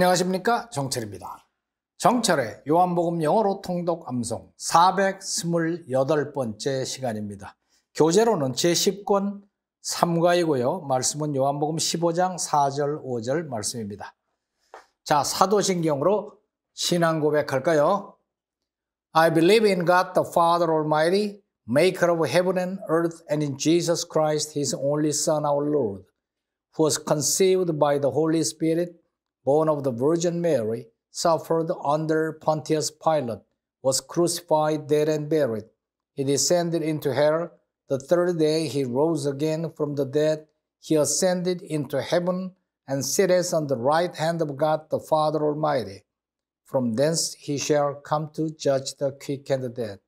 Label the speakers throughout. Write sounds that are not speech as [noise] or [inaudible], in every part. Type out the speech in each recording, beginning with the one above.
Speaker 1: 안녕하십니까 정철입니다. 정철의 요한복음 영어로 통독 암송 428번째 시간입니다. 교재로는 제10권 3과이고요. 말씀은 요한복음 15장 4절 5절 말씀입니다. 자 사도신경으로 신앙 고백할까요? I believe in God the Father Almighty, maker of heaven and earth and in Jesus Christ, his only Son, our Lord, who was conceived by the Holy Spirit born of the Virgin Mary, suffered under Pontius Pilate, was crucified, dead, and buried. He descended into hell. The third day he rose again from the dead. He ascended into heaven and sitteth on the right hand of God the Father Almighty. From thence he shall come to judge the quick and the dead.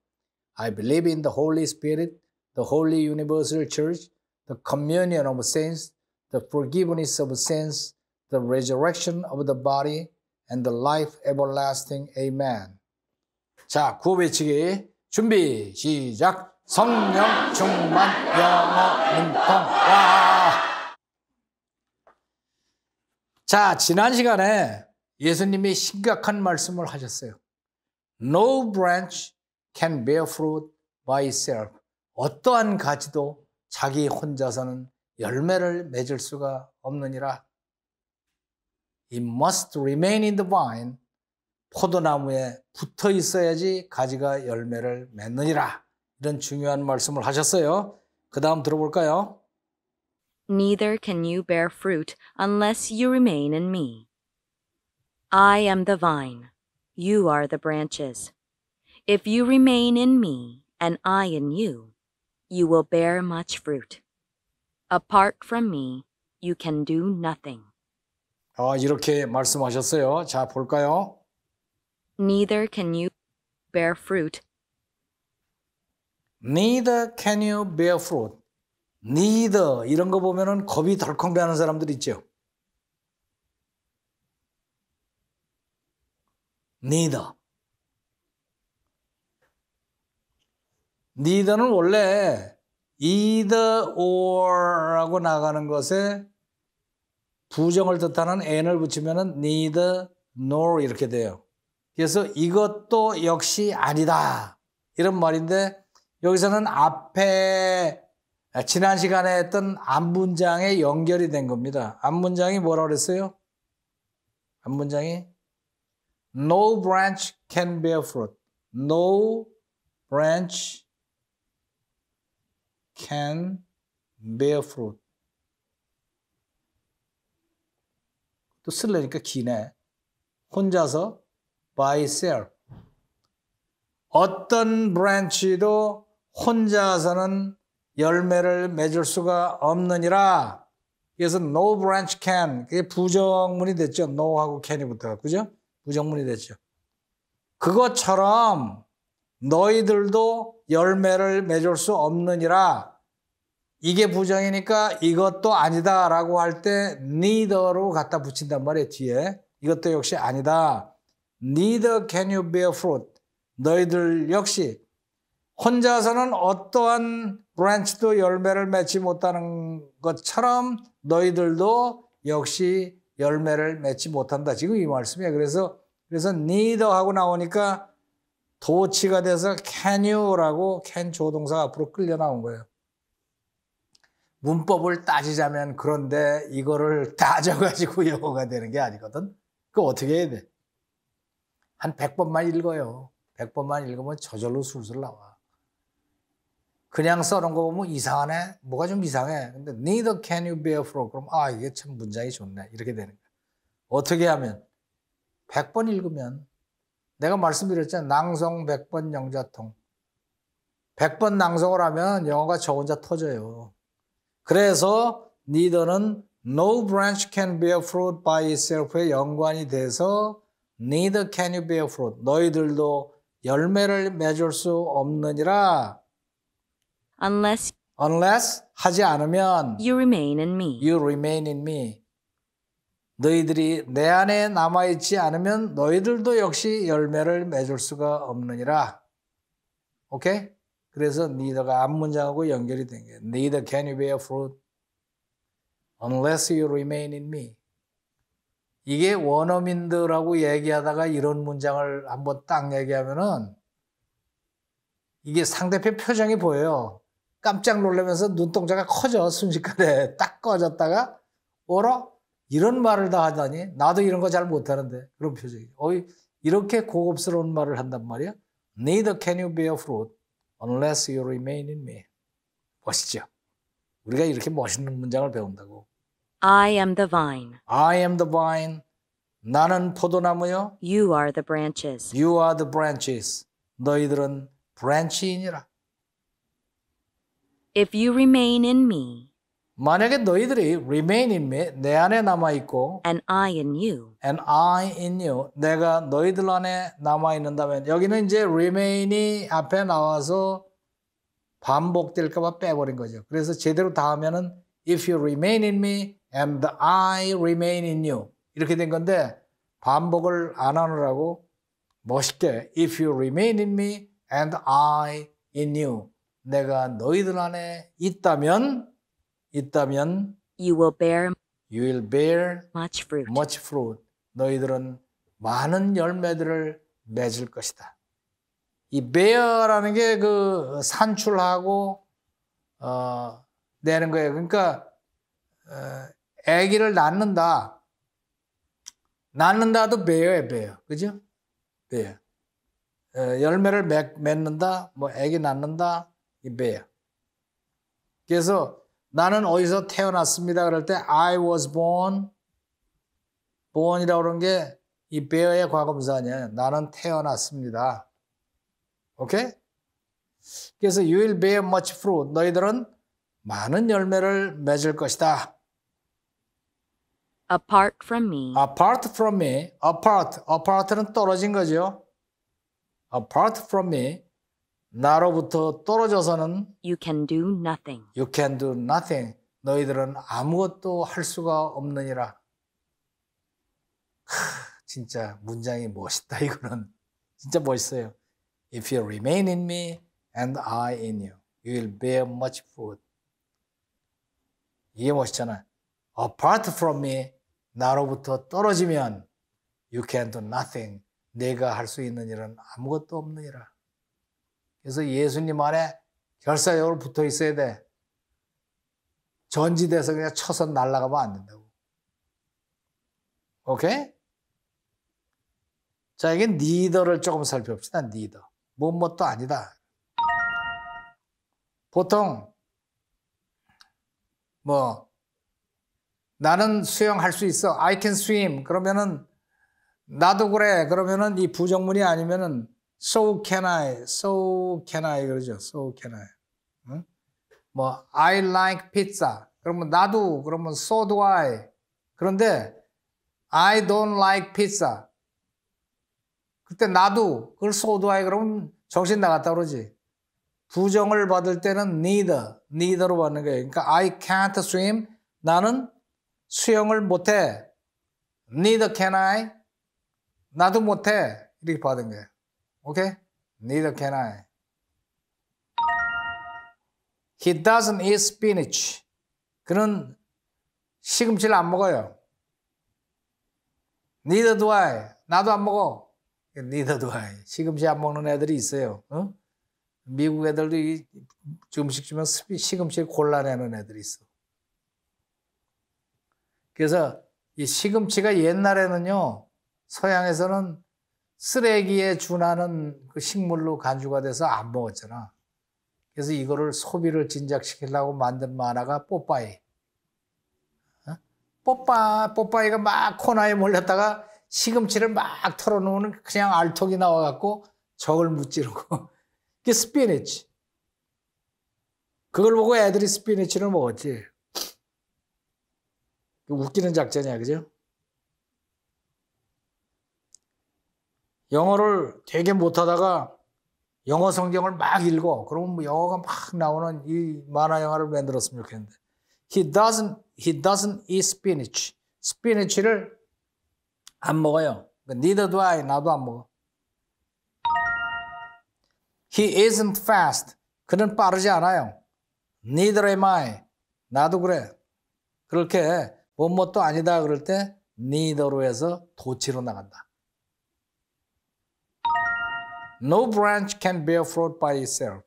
Speaker 1: I believe in the Holy Spirit, the Holy Universal Church, the communion of saints, the forgiveness of sins the resurrection of the body, and the life everlasting. Amen. 자, 구호 외치기. 준비, 시작. 성령 충만 영어 능통화. 자, 지난 시간에 예수님이 심각한 말씀을 하셨어요. No branch can bear fruit by itself. 어떠한 가지도 자기 혼자서는 열매를 맺을 수가 없느니라. It must remain in the vine. 포도나무에 붙어 있어야지 가지가 열매를 맺느니라. 이런 중요한 말씀을 하셨어요. 그 다음 들어볼까요?
Speaker 2: Neither can you bear fruit unless you remain in me. I am the vine, you are the branches. If you remain in me and I in you, you will bear much fruit. Apart from me, you can do nothing.
Speaker 1: 아, 이렇게 말씀하셨어요. 자, 볼까요?
Speaker 2: Neither can you bear fruit.
Speaker 1: Neither can you bear fruit. Neither 이런 거 보면은 겁이 덜컥 나는 사람들 있죠. Neither. Neither는 원래 either or라고 나가는 것에 부정을 뜻하는 n을 붙이면 n e e d nor 이렇게 돼요. 그래서 이것도 역시 아니다. 이런 말인데 여기서는 앞에 지난 시간에 했던 앞문장에 연결이 된 겁니다. 앞문장이 뭐라 그랬어요? 앞문장이 No branch can bear fruit. No branch can bear fruit. 또쓸려니까 기네. 혼자서 by s e l f 어떤 브랜치도 혼자서는 열매를 맺을 수가 없느니라. 그래서 no branch can. 그게 부정문이 됐죠. no하고 can이 붙어가. 그죠? 부정문이 됐죠. 그것처럼 너희들도 열매를 맺을 수 없느니라. 이게 부정이니까 이것도 아니다라고 할 때 neither로 갖다 붙인단 말이에요, 뒤에. 이것도 역시 아니다. neither can you bear fruit. 너희들 역시 혼자서는 어떠한 브랜치도 열매를 맺지 못하는 것처럼 너희들도 역시 열매를 맺지 못한다. 지금 이 말씀이에요. 그래서 그래서 neither 하고 나오니까 도치가 돼서 can you라고 can 조동사 앞으로 끌려 나온 거예요. 문법을 따지자면 그런데 이거를 [laughs] 따져가지고 영어가 되는 게 아니거든. 그거 어떻게 해야 돼? 한 100번만 읽어요. 100번만 읽으면 저절로 술술 나와. 그냥 써놓은 거 보면 이상하네. 뭐가 좀 이상해. 근데 neither can you bear for. 그럼 아, 이게 참 문장이 좋네. 이렇게 되는 거야. 어떻게 하면? 100번 읽으면 내가 말씀드렸잖아. 낭송 100번 영자통. 100번 낭송을 하면 영어가 저 혼자 터져요. 그래서 neither는 no branch can bear fruit by itself에 연관이 돼서 neither can you bear fruit. 너희들도 열매를 맺을 수 없느니라. unless unless 하지 않으면 you remain in me. you remain in me. 너희들이 내 안에 남아 있지 않으면 너희들도 역시 열매를 맺을 수가 없느니라. 오케이? 그래서 neither가 앞문장하고 연결이 된게 neither can you bear fruit unless you remain in me. 이게 원어민들하고 얘기하다가 이런 문장을 한번 딱 얘기하면은 이게 상대편 표정이 보여요. 깜짝 놀라면서 눈동자가 커져 순식간에 [laughs] 딱 꺼졌다가 오라 이런 말을 다 하다니 나도 이런 거 잘 못하는데 그런 표정이. 어이 이렇게 고급스러운 말을 한단 말이야. Neither can you bear fruit Unless you remain in me. 멋있죠? 우리가 이렇게 멋있는 문장을 배운다고.
Speaker 2: I am the vine. I
Speaker 1: am the vine. 나는 포도나무요. You are the branches. You are the branches. 너희들은 브랜치이니라. If you remain in me 만약에 너희들이 remain in me 내 안에 남아 있고 and I in you and I in you 내가 너희들 안에 남아 있는다면 여기는 이제 remain이 앞에 나와서 반복될까봐 빼버린 거죠. 그래서 제대로 다 하면은 if you remain in me and I remain in you 이렇게 된 건데 반복을 안 하느라고 멋있게 if you remain in me and I in you 내가 너희들 안에 있다면 있다면 you will bear you will bear much fruit. much fruit. 너희들은 많은 열매들을 맺을 것이다. 이 bear라는 게 그 산출하고 어, 내는 거예요. 그러니까 어, 아기를 낳는다. 낳는다도 배어에 배어. 그죠? 배어. 열매를 맺, 는다뭐 아기 낳는다, 이 배어. 그래서 나는 어디서 태어났습니다. 그럴 때 I was born. born이라고 그런 게이 bear의 과거분사 아니에요. 나는 태어났습니다. 오케이? 그래서 you will bear much fruit. 너희들은 많은 열매를 맺을 것이다. apart from me. apart from me. apart. apart는 떨어진 거죠. apart from me. 나로부터 떨어져서는 you can do nothing. You can do nothing. 너희들은 아무것도 할 수가 없느니라. 크, 진짜 문장이 멋있다 이거는 진짜 멋있어요. If you remain in me and I in you, you will bear much fruit. 이게 멋있잖아. Apart from me, 나로부터 떨어지면 you can do nothing. 내가 할 수 있는 일은 아무것도 없느니라. 그래서 예수님 안에 결사적으로 붙어 있어야 돼. 전지돼서 그냥 쳐서 날아가면 안 된다고. 오케이? 자, 이게 리더를 조금 살펴봅시다. 리더. 못못도 아니다. 보통, 뭐, 나는 수영할 수 있어. I can swim. 그러면은, 나도 그래. 그러면은 이 부정문이 아니면은 So can I, so can I 그러죠. So can I. 응? 뭐 I like pizza. 그러면 나도 그러면 so do I. 그런데 I don't like pizza. 그때 나도 그걸 so do I 그러면 정신 나갔다 그러지. 부정을 받을 때는 neither, neither로 받는 거예요. 그러니까 I can't swim. 나는 수영을 못해. neither can I. 나도 못해. 이렇게 받은 거예요. Okay? Neither can I. He doesn't eat spinach. 그는 시금치를 안 먹어요. Neither do I. 나도 안 먹어. Neither do I. 시금치 안 먹는 애들이 있어요. 어? 미국 애들도 이 음식 주면 시금치를 골라내는 애들이 있어. 그래서 이 시금치가 옛날에는요, 서양에서는 쓰레기에 준하는 그 식물로 간주가 돼서 안 먹었잖아. 그래서 이거를 소비를 진작시키려고 만든 만화가 뽀빠이. 어? 뽀빠, 뽀빠이가 막 코너에 몰렸다가 시금치를 막 털어놓으면 그냥 알톡이 나와갖고 적을 무찌르고. 이게 [laughs] 스피니치. 그걸 보고 애들이 스피니치를 먹었지. 웃기는 작전이야, 그죠? 영어를 되게 못하다가 영어 성경을 막 읽어. 그러면 뭐 영어가 막 나오는 이 만화 영화를 만들었으면 좋겠는데. He doesn't, he doesn't eat spinach. 스피니치를 안 먹어요. 그러니까 neither do I. 나도 안 먹어. He isn't fast. 그는 빠르지 않아요. Neither am I. 나도 그래. 그렇게 뭐뭐도 아니다 그럴 때 neither로 해서 도치로 나간다. No branch can bear fruit by itself.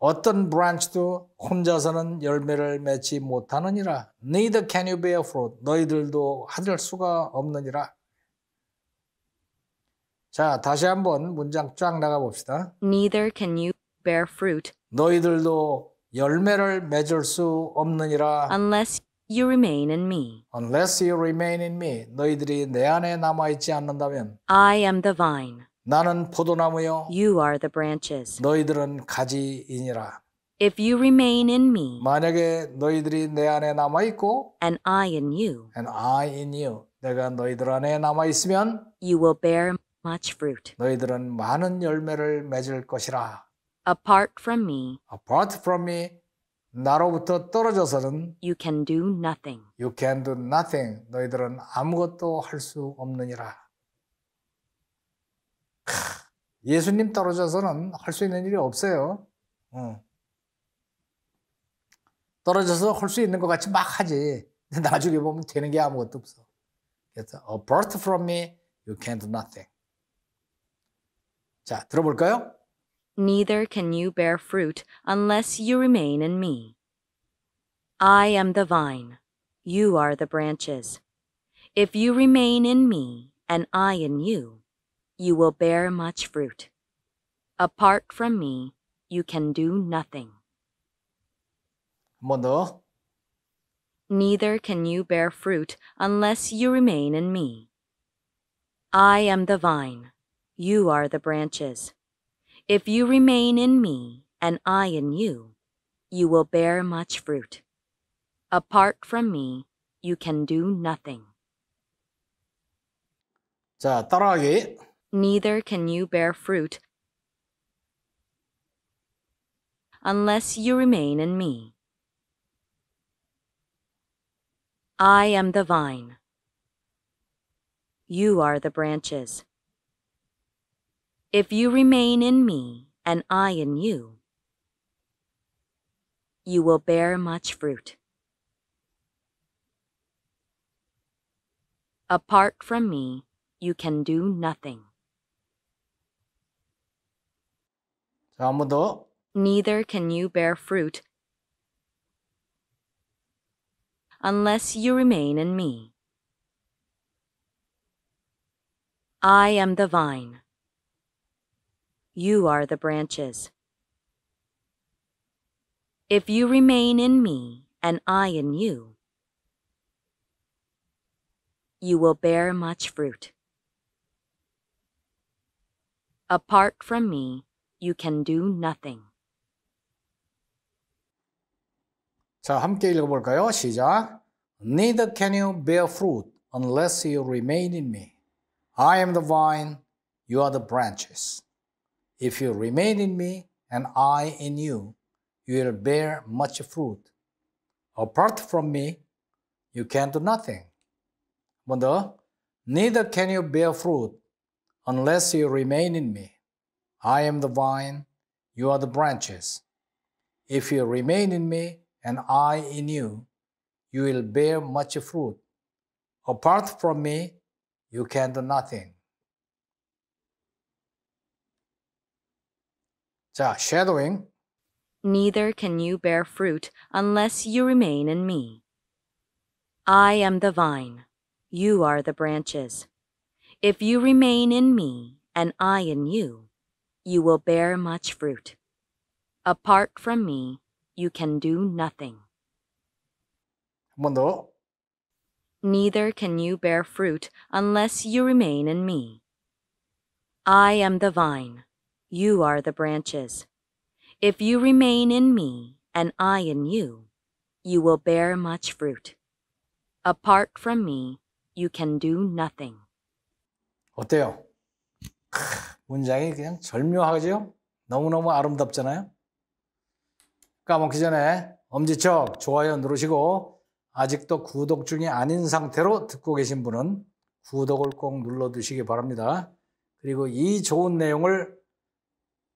Speaker 1: 어떤 branch도 혼자서는 열매를 맺지 못하느니라. Neither can you bear fruit. 너희들도 하들 수가 없느니라. 자, 다시 한번 문장 쫙 나가 봅시다. Neither can you bear fruit. 너희들도 열매를 맺을 수 없느니라. Unless you remain in me. Unless you remain in me. 너희들이 내 안에 남아 있지 않는다면 I am the vine. 나는 포도나무요. You are the branches. 너희들은 가지이니라. If you remain in me, 만약에 너희들이 내 안에 남아 있고, and I in you, and I in you, 내가 너희들 안에 남아 있으면, you will bear much fruit. 너희들은 많은 열매를 맺을 것이라. Apart from me, apart from me, 나로부터 떨어져서는 you can do nothing. you can do nothing. 너희들은 아무것도 할 수 없느니라. 예수님 떨어져서는 할 수 있는 일이 없어요. 어. 떨어져서 할수 있는 것 같이 막 하지. 근데 나중에 보면 되는 게 아무것도 없어. 그래서 apart from me, you can't do nothing. 자, 들어볼까요?
Speaker 2: Neither can you bear fruit unless you remain in me. I am the vine, you are the branches. If you remain in me and I in you, you will bear much fruit. Apart from me, you can do nothing. One Neither can you bear fruit unless you remain in me. I am the vine, you are the branches. If you remain in me and I in you, you will bear much fruit. Apart from me, you can do nothing.
Speaker 1: 자, 따라하기
Speaker 2: neither can you bear fruit unless you remain in me. I am the vine. You are the branches. If you remain in me and I in you, you will bear much fruit. Apart from me, you can do nothing.
Speaker 1: 아무도
Speaker 2: neither can you bear fruit unless you remain in me. I am the vine. You are the branches. If you remain in me and I in you, you will bear much fruit. Apart from me, you can do nothing.
Speaker 1: 자, 함께 읽어볼까요? 시작. Neither can you bear fruit unless you remain in me. I am the vine, you are the branches. If you remain in me and I in you, you will bear much fruit. Apart from me, you can do nothing. 먼저, neither can you bear fruit unless you remain in me. I am the vine, you are the branches. If you remain in me and I in you, you will bear much fruit. Apart from me, you can do nothing. 자, shadowing.
Speaker 2: Neither can you bear fruit unless you remain in me. I am the vine, you are the branches. If you remain in me and I in you, you will bear much fruit. Apart from me, you can do nothing. 한 Neither can you bear fruit unless you remain in me. I am the vine, you are the branches. If you remain in me and I in you, you will bear much fruit. Apart from me, you can do nothing.
Speaker 1: 어때요? 문장이 그냥 절묘하죠? 너무너무 아름답잖아요? 까먹기 전에 엄지척 좋아요 누르시고 아직도 구독 중이 아닌 상태로 듣고 계신 분은 구독을 꼭눌러주시기 바랍니다. 그리고 이 좋은 내용을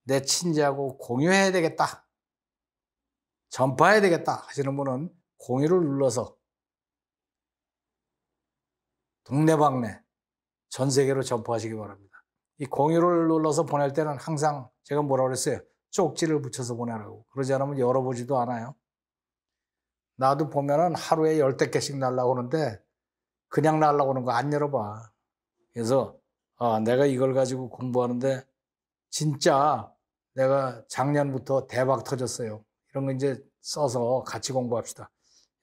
Speaker 1: 내 친지하고 공유해야 되겠다. 전파해야 되겠다 하시는 분은 공유를 눌러서 동네방네 전 세계로 전파하시기 바랍니다. 이 공유를 눌러서 보낼 때는 항상 제가 뭐라 고 그랬어요? 쪽지를 붙여서 보내라고. 그러지 않으면 열어보지도 않아요. 나도 보면은 하루에 열댓 개씩 날라오는데 그냥 날라오는 거 안 열어봐. 그래서 아, 내가 이걸 가지고 공부하는데 진짜 내가 작년부터 대박 터졌어요. 이런 거 이제 써서 같이 공부합시다.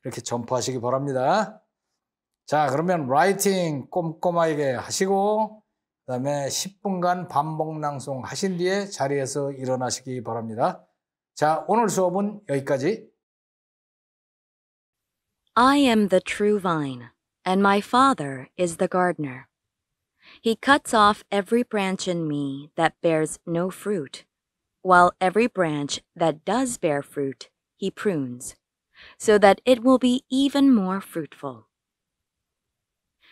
Speaker 1: 이렇게 전파하시기 바랍니다. 자, 그러면 라이팅 꼼꼼하게 하시고 그다음에 10분간 반복 낭송 하신 뒤에 자리에서 일어나시기 바랍니다. 자, 오늘 수업은 여기까지.
Speaker 2: I am the true vine, and my Father is the gardener. He cuts off every branch in me that bears no fruit, while every branch that does bear fruit, he prunes, so that it will be even more fruitful.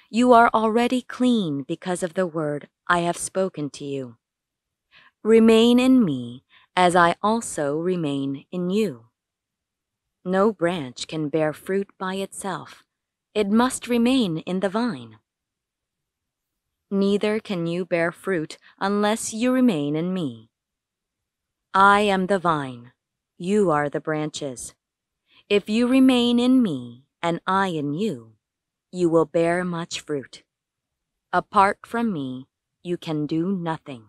Speaker 2: You are already clean because of the word I have spoken to you. Remain in me, as I also remain in you. No branch can bear fruit by itself. It must remain in the vine. Neither can you bear fruit unless you remain in me. I am the vine, you are the branches. If you remain in me, and I in you, you will bear much fruit. Apart from me, you can do nothing.